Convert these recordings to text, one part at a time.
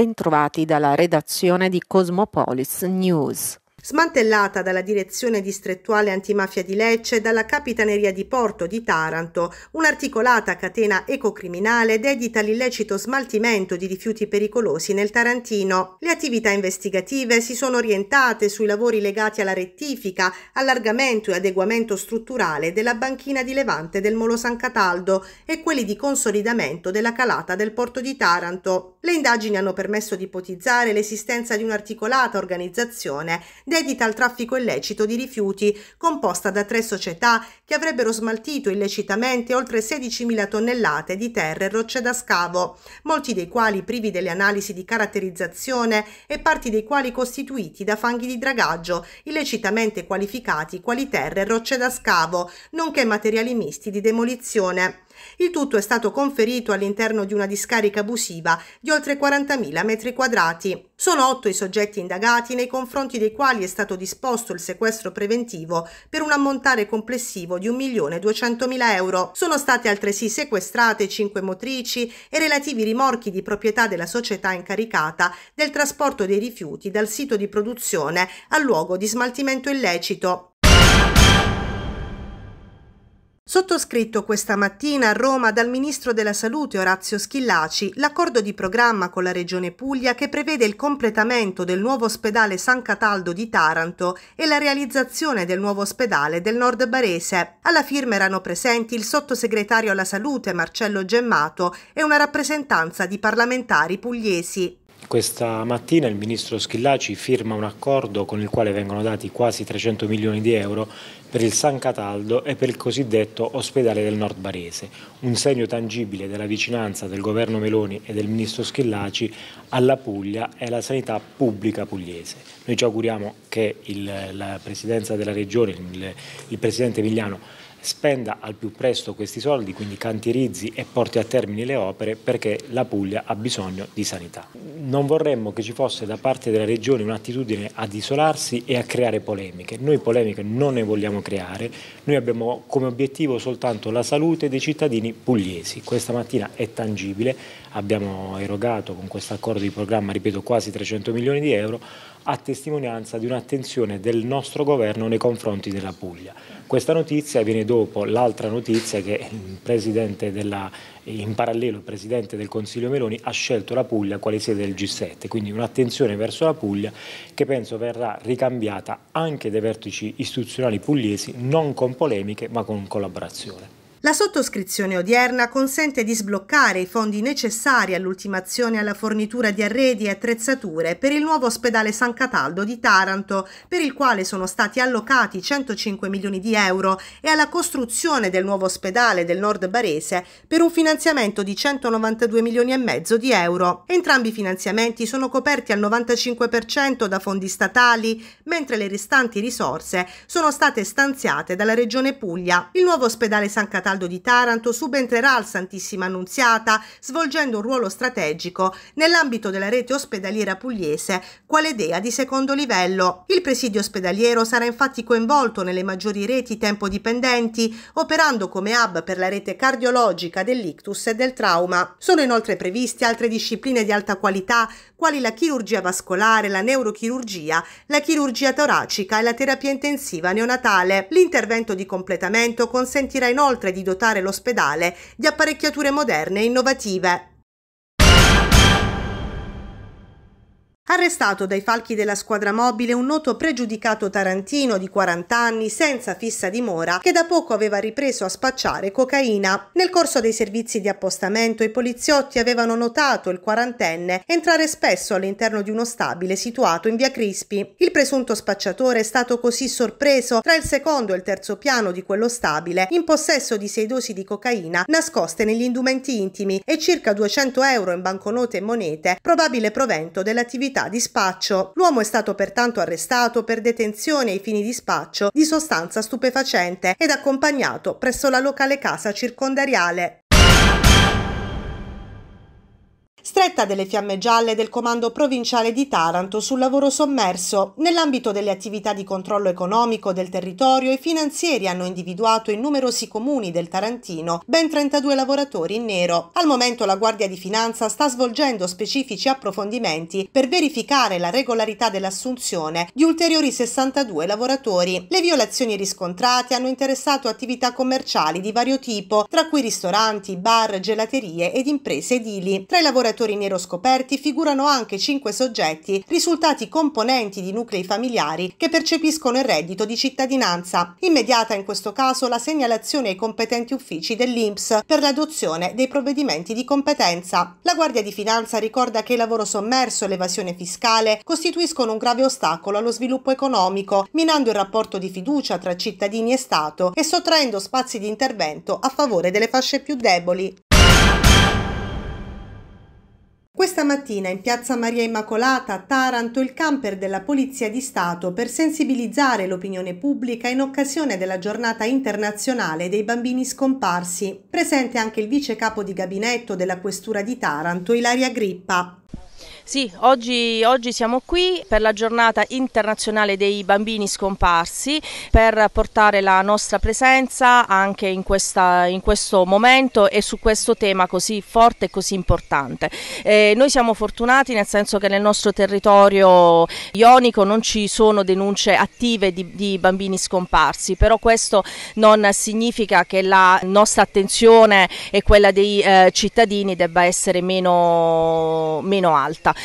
Bentrovati dalla redazione di Cosmopolis News smantellata dalla direzione distrettuale antimafia di Lecce e dalla Capitaneria di Porto di Taranto, un'articolata catena ecocriminale dedita all'illecito smaltimento di rifiuti pericolosi nel Tarantino. Le attività investigative si sono orientate sui lavori legati alla rettifica, allargamento e adeguamento strutturale della banchina di Levante del Molo San Cataldo e quelli di consolidamento della calata del Porto di Taranto. Le indagini hanno permesso di ipotizzare l'esistenza di un'articolata organizzazione dedita al traffico illecito di rifiuti, composta da tre società che avrebbero smaltito illecitamente oltre 16.000 tonnellate di terre e rocce da scavo, molti dei quali privi delle analisi di caratterizzazione e parti dei quali costituiti da fanghi di dragaggio, illecitamente qualificati quali terre e rocce da scavo, nonché materiali misti di demolizione. Il tutto è stato conferito all'interno di una discarica abusiva di oltre 40.000 metri quadrati. Sono otto i soggetti indagati nei confronti dei quali è stato disposto il sequestro preventivo per un ammontare complessivo di 1.200.000 euro. Sono state altresì sequestrate cinque motrici e relativi rimorchi di proprietà della società incaricata del trasporto dei rifiuti dal sito di produzione al luogo di smaltimento illecito. Sottoscritto questa mattina a Roma dal Ministro della Salute Orazio Schillaci l'accordo di programma con la Regione Puglia che prevede il completamento del nuovo ospedale San Cataldo di Taranto e la realizzazione del nuovo ospedale del Nord Barese. Alla firma erano presenti il sottosegretario alla Salute Marcello Gemmato e una rappresentanza di parlamentari pugliesi. Questa mattina il ministro Schillaci firma un accordo con il quale vengono dati quasi 300 milioni di euro per il San Cataldo e per il cosiddetto ospedale del Nord Barese, un segno tangibile della vicinanza del governo Meloni e del ministro Schillaci alla Puglia e alla sanità pubblica pugliese. Noi ci auguriamo che il, la presidenza della regione, il, il presidente Emiliano spenda al più presto questi soldi, quindi cantierizzi e porti a termine le opere perché la Puglia ha bisogno di sanità. Non vorremmo che ci fosse da parte della Regione un'attitudine ad isolarsi e a creare polemiche. Noi polemiche non ne vogliamo creare, noi abbiamo come obiettivo soltanto la salute dei cittadini pugliesi. Questa mattina è tangibile, abbiamo erogato con questo accordo di programma, ripeto, quasi 300 milioni di euro a testimonianza di un'attenzione del nostro governo nei confronti della Puglia. Questa notizia viene dopo l'altra notizia che il della, in parallelo il Presidente del Consiglio Meloni ha scelto la Puglia quale sede del G7, quindi un'attenzione verso la Puglia che penso verrà ricambiata anche dai vertici istituzionali pugliesi, non con polemiche ma con collaborazione. La sottoscrizione odierna consente di sbloccare i fondi necessari all'ultimazione e alla fornitura di arredi e attrezzature per il nuovo ospedale San Cataldo di Taranto, per il quale sono stati allocati 105 milioni di euro, e alla costruzione del nuovo ospedale del Nord Barese per un finanziamento di 192 milioni e mezzo di euro. Entrambi i finanziamenti sono coperti al 95% da fondi statali, mentre le restanti risorse sono state stanziate dalla Regione Puglia. Il nuovo ospedale San Cataldo Cataldo di Taranto subentrerà al Santissima Annunziata, svolgendo un ruolo strategico nell'ambito della rete ospedaliera pugliese, quale dea di secondo livello. Il presidio ospedaliero sarà infatti coinvolto nelle maggiori reti tempo-dipendenti, operando come hub per la rete cardiologica dell'ictus e del trauma. Sono inoltre previste altre discipline di alta qualità quali la chirurgia vascolare, la neurochirurgia, la chirurgia toracica e la terapia intensiva neonatale. L'intervento di completamento consentirà inoltre di dotare l'ospedale di apparecchiature moderne e innovative. Arrestato dai falchi della squadra mobile un noto pregiudicato tarantino di 40 anni senza fissa dimora che da poco aveva ripreso a spacciare cocaina. Nel corso dei servizi di appostamento i poliziotti avevano notato il quarantenne entrare spesso all'interno di uno stabile situato in via Crispi. Il presunto spacciatore è stato così sorpreso tra il secondo e il terzo piano di quello stabile in possesso di sei dosi di cocaina nascoste negli indumenti intimi e circa 200 euro in banconote e monete, probabile provento dell'attività attività di spaccio. L'uomo è stato pertanto arrestato per detenzione ai fini di spaccio di sostanza stupefacente ed accompagnato presso la locale casa circondariale stretta delle fiamme gialle del Comando Provinciale di Taranto sul lavoro sommerso. Nell'ambito delle attività di controllo economico del territorio, i finanzieri hanno individuato in numerosi comuni del Tarantino ben 32 lavoratori in nero. Al momento la Guardia di Finanza sta svolgendo specifici approfondimenti per verificare la regolarità dell'assunzione di ulteriori 62 lavoratori. Le violazioni riscontrate hanno interessato attività commerciali di vario tipo, tra cui ristoranti, bar, gelaterie ed imprese edili. Tra i lavoratori marcatori nero scoperti figurano anche cinque soggetti risultati componenti di nuclei familiari che percepiscono il reddito di cittadinanza. Immediata in questo caso la segnalazione ai competenti uffici dell'INPS per l'adozione dei provvedimenti di competenza. La Guardia di Finanza ricorda che il lavoro sommerso e l'evasione fiscale costituiscono un grave ostacolo allo sviluppo economico, minando il rapporto di fiducia tra cittadini e Stato e sottraendo spazi di intervento a favore delle fasce più deboli. Questa mattina in piazza Maria Immacolata a Taranto il camper della Polizia di Stato per sensibilizzare l'opinione pubblica in occasione della giornata internazionale dei bambini scomparsi. Presente anche il vice capo di gabinetto della Questura di Taranto, Ilaria Grippa. Sì, oggi, oggi, siamo qui per la giornata internazionale dei bambini scomparsi per portare la nostra presenza anche in, questa, in questo momento e su questo tema così forte e così importante. Eh, noi siamo fortunati nel senso che nel nostro territorio ionico non ci sono denunce attive di, di bambini scomparsi, però questo non significa che la nostra attenzione e quella dei eh, cittadini debba essere meno, meno alta.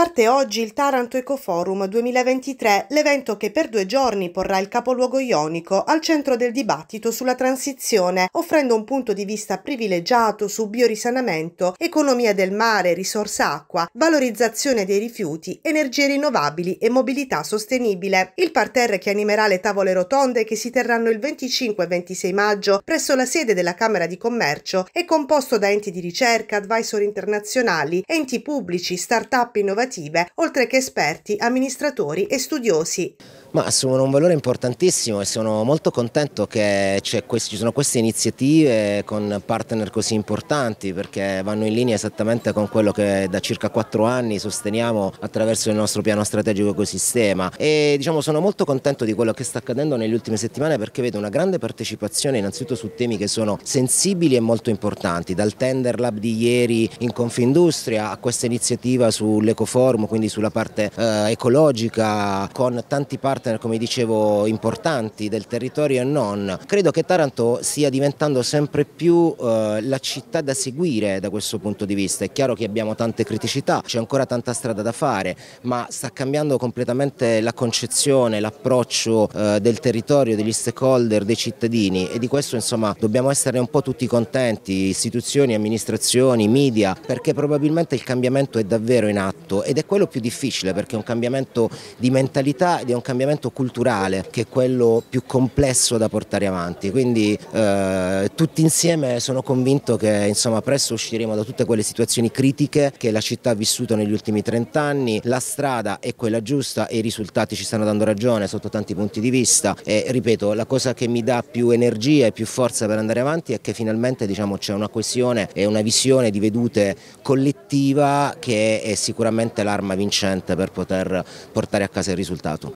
Parte oggi il Taranto Ecoforum 2023, l'evento che per due giorni porrà il capoluogo ionico al centro del dibattito sulla transizione, offrendo un punto di vista privilegiato su biorisanamento, economia del mare, risorsa acqua, valorizzazione dei rifiuti, energie rinnovabili e mobilità sostenibile. Il parterre che animerà le tavole rotonde che si terranno il 25 e 26 maggio presso la sede della Camera di Commercio è composto da enti di ricerca, advisor internazionali, enti pubblici, start-up innovativi amministrative, oltre che esperti, amministratori e studiosi. Ma sono un valore importantissimo e sono molto contento che questi, ci sono queste iniziative con partner così importanti perché vanno in linea esattamente con quello che da circa quattro anni sosteniamo attraverso il nostro piano strategico ecosistema e diciamo sono molto contento di quello che sta accadendo nelle ultime settimane perché vedo una grande partecipazione innanzitutto su temi che sono sensibili e molto importanti dal Tender Lab di ieri in Confindustria a questa iniziativa sull'Ecoforum forum, quindi sulla parte eh, ecologica, con tanti partner, come dicevo, importanti del territorio e non. Credo che Taranto stia diventando sempre più eh, la città da seguire da questo punto di vista. È chiaro che abbiamo tante criticità, c'è ancora tanta strada da fare, ma sta cambiando completamente la concezione, l'approccio eh, del territorio, degli stakeholder, dei cittadini e di questo insomma dobbiamo essere un po' tutti contenti, istituzioni, amministrazioni, media, perché probabilmente il cambiamento è davvero in atto ed è quello più difficile perché è un cambiamento di mentalità ed è un cambiamento culturale che è quello più complesso da portare avanti. Quindi eh, tutti insieme sono convinto che insomma, presto usciremo da tutte quelle situazioni critiche che la città ha vissuto negli ultimi 30 anni, la strada è quella giusta e i risultati ci stanno dando ragione sotto tanti punti di vista e ripeto la cosa che mi dà più energia e più forza per andare avanti è che finalmente diciamo, c'è una coesione e una visione di vedute collettiva che è sicuramente sicuramente l'arma vincente per poter portare a casa il risultato.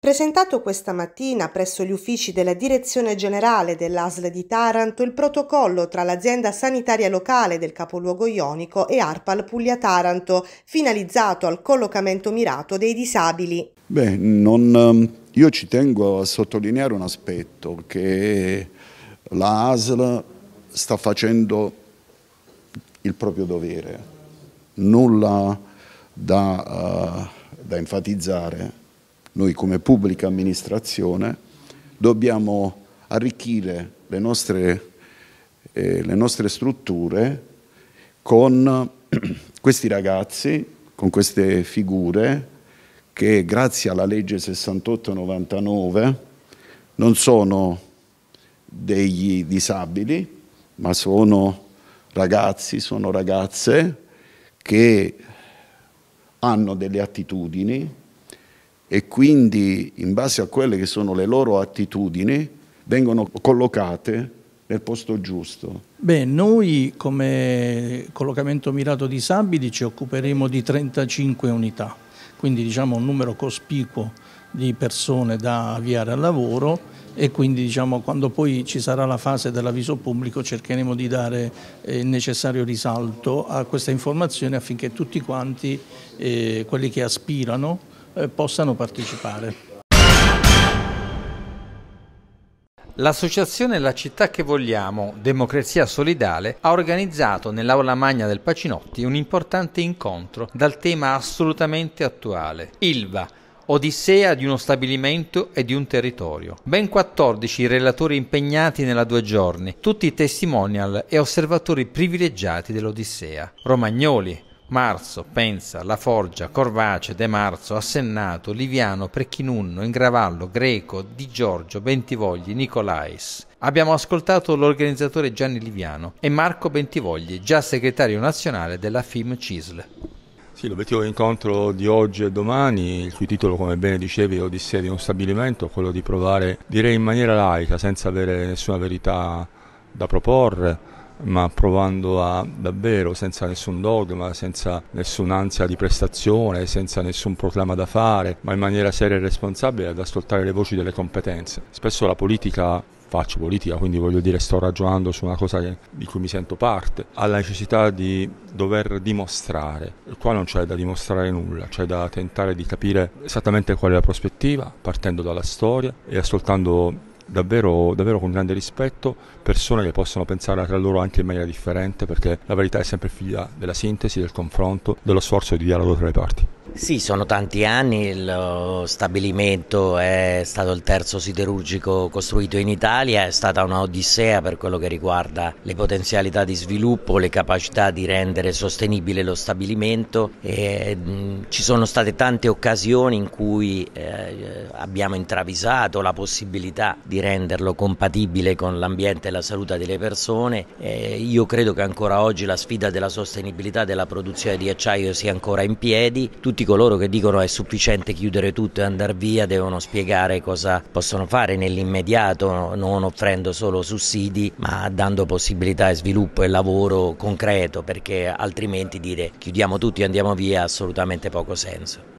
Presentato questa mattina presso gli uffici della Direzione Generale dell'ASL di Taranto il protocollo tra l'azienda sanitaria locale del capoluogo ionico e ARPAL Puglia Taranto, finalizzato al collocamento mirato dei disabili. Beh, non, ehm, io ci tengo a sottolineare un aspetto che l'ASL sta facendo il proprio dovere, nulla da, uh, da enfatizzare. Noi come pubblica amministrazione dobbiamo arricchire le nostre, eh, le nostre strutture con questi ragazzi, con queste figure che grazie alla legge 68-99 non sono degli disabili, ma sono ragazzi, sono ragazze che hanno delle attitudini e quindi in base a quelle che sono le loro attitudini vengono collocate nel posto giusto? Beh, noi come collocamento mirato disabili ci occuperemo di 35 unità, quindi diciamo un numero cospicuo di persone da avviare al lavoro e quindi diciamo, quando poi ci sarà la fase dell'avviso pubblico cercheremo di dare eh, il necessario risalto a questa informazione affinché tutti quanti eh, quelli che aspirano eh, possano partecipare. L'associazione La città che vogliamo, Democrazia Solidale, ha organizzato nell'aula magna del Pacinotti un importante incontro dal tema assolutamente attuale, Ilva, Odissea di uno stabilimento e di un territorio. Ben 14 i relatori impegnati nella due giorni, tutti testimonial e osservatori privilegiati dell'Odissea. Romagnoli, Marzo, Pensa, La Forgia, Corvace, De Marzo, Assennato, Liviano, Precchinunno, Ingravallo, Greco, Di Giorgio, Bentivogli, Nicolais. Abbiamo ascoltato l'organizzatore Gianni Liviano e Marco Bentivogli, già segretario nazionale della FIM CISL. Sì, l'obiettivo dell'incontro di oggi e domani, il cui titolo come bene dicevi Odissea di uno stabilimento, quello di provare, direi in maniera laica, senza avere nessuna verità da proporre, ma provando a davvero, senza nessun dogma, senza nessun'ansia di prestazione, senza nessun proclama da fare, ma in maniera seria e responsabile ad ascoltare le voci delle competenze. Spesso la politica faccio politica, quindi voglio dire sto ragionando su una cosa che, di cui mi sento parte, alla necessità di dover dimostrare. Qua non c'è da dimostrare nulla, c'è da tentare di capire esattamente qual è la prospettiva, partendo dalla storia e ascoltando Davvero, davvero, con grande rispetto persone che possono pensare tra loro anche in maniera differente perché la verità è sempre figlia della sintesi, del confronto, dello sforzo di dialogo tra le parti. Sì, sono tanti anni, lo eh, stabilimento è stato il terzo siderurgico costruito in Italia, è stata un'odissea per quello che riguarda le potenzialità di sviluppo, le capacità di rendere sostenibile lo stabilimento. E, mh, ci sono state tante occasioni in cui eh, abbiamo intravisato la possibilità di renderlo compatibile con l'ambiente e la salute delle persone. E io credo che ancora oggi la sfida della sostenibilità della produzione di acciaio sia ancora in piedi. Tutti tutti coloro che dicono è sufficiente chiudere tutto e andare via devono spiegare cosa possono fare nell'immediato, non offrendo solo sussidi, ma dando possibilità e sviluppo e lavoro concreto, perché altrimenti dire chiudiamo tutti e andiamo via ha assolutamente poco senso.